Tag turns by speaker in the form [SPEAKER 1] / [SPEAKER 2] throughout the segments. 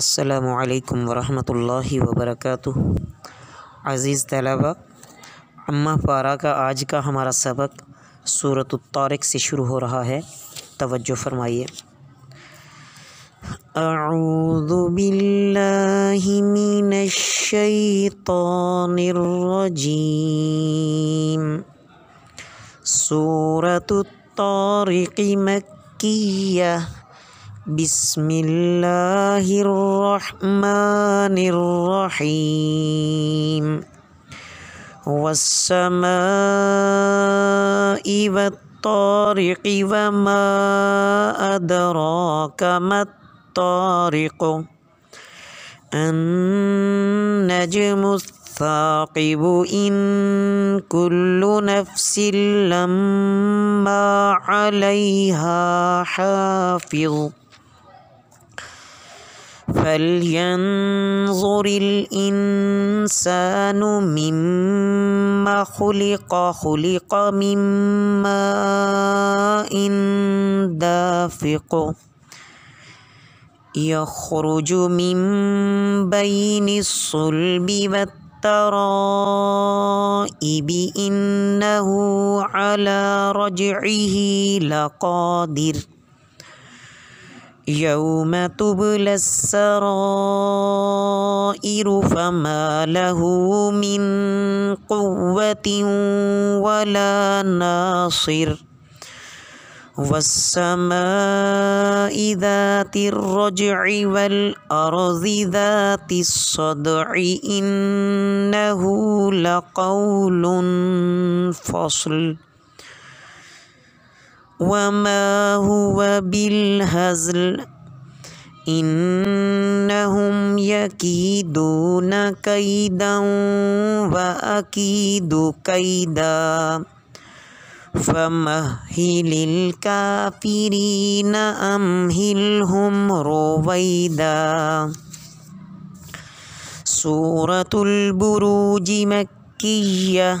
[SPEAKER 1] السلام علیکم ورحمۃ اللہ وبرکاتہ عزیز طلبہ امہ پارہ کا آج کا ہمارا سبق صورت الطارق سے شروع ہو رہا ہے توجہ فرمائیے اعوذ باللہ من الشیطان الرجیم صورت الطارق مکیہ بسم الله الرحمن الرحيم والسماء والطارق وما أدراك ما الطارق النجم الثاقب إن كل نفس لما عليها حافظ فلينظر الإنسان مما خلق خلق من ماء دافق يخرج من بين الصلب والترائب إنه على رجعه لقادر يوم تبلى السرائر فما له من قوة ولا ناصر والسماء ذات الرجع والأرض ذات الصدع إنه لقول فصل وما هو بالهزل إنهم يكيدون كيدا وأكيد كيدا فمهل الكافرين أمهلهم رويدا سورة البروج مكية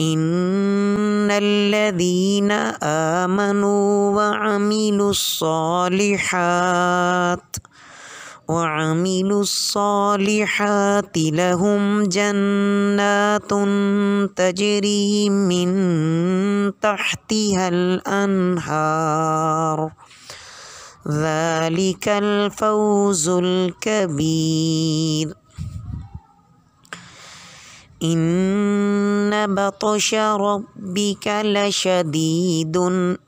[SPEAKER 1] إن الذين آمنوا وعملوا الصالحات وعملوا الصالحات لهم جنات تجري من تحتها الأنهار ذلك الفوز الكبير إن بطش ربك لشديد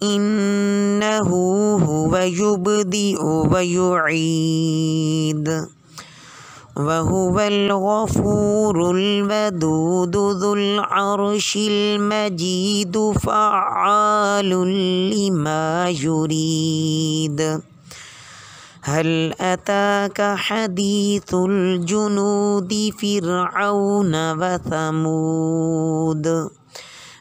[SPEAKER 1] إنه هو يبدئ ويعيد وهو الغفور الودود ذو العرش المجيد فعال لما يريد هل أتاك حديث الجنود فرعون وثمود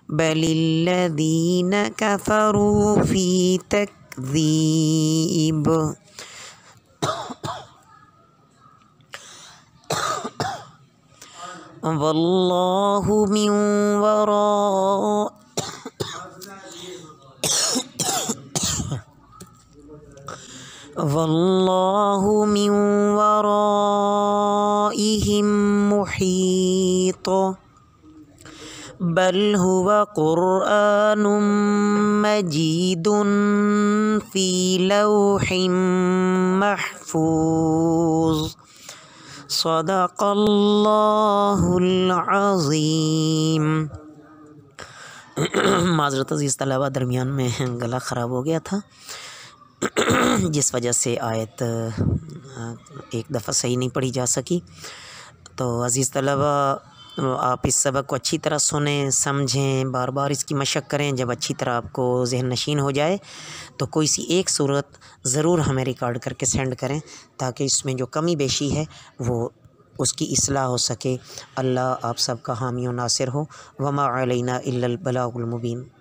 [SPEAKER 1] بل الذين كفروا في تكذيب والله من وراء والله من ورائهم محيط بل هو قرآن مجيد في لوح محفوظ صدق الله العظيم معذرت अजीज़ तलबा درمیان میں गला خراب ہو گیا تھا जिस वजह से आयत एक दफ़ा सही नहीं पढ़ी जा सकी तो अज़ीज़ तलबा आप इस सबक को अच्छी तरह सुने समझें बार बार इसकी मशक करें जब अच्छी तरह आपको जहन नशीन हो जाए तो कोई सी एक सूरत ज़रूर हमें रिकॉर्ड करके सेंड करें ताकि इसमें जो कमी बेशी है वो उसकी असलाह हो सके अल्लाह आप सबका हामी नासिर हो वमा अलैना अलबलामुबीन